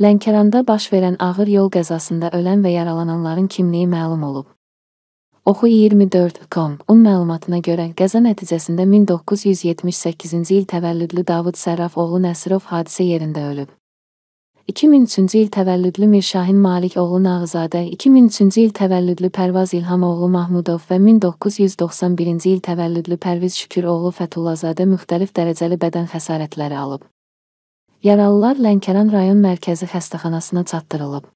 Lənkəranda baş verən ağır yol qəzasında ölən və yaralananların kimliyi məlum olub. Oxu 24.com un məlumatına görə qəza nəticəsində 1978-ci il təvəllüdlü Davud Sərraf oğlu Nəsirov hadisə yerində ölüb. 2003-cü il təvəllüdlü Mirşahin Malik oğlu Nağızadə, 2003-cü il təvəllüdlü Pərvaz İlham oğlu Mahmudov və 1991-ci il təvəllüdlü Pərviz Şükür oğlu Fəthullazadə müxtəlif dərəcəli bədən xəsarətləri alıb. Yaralılar Lənkəran rayon Mərkəzi Xəstəxanasına çatdırılıb.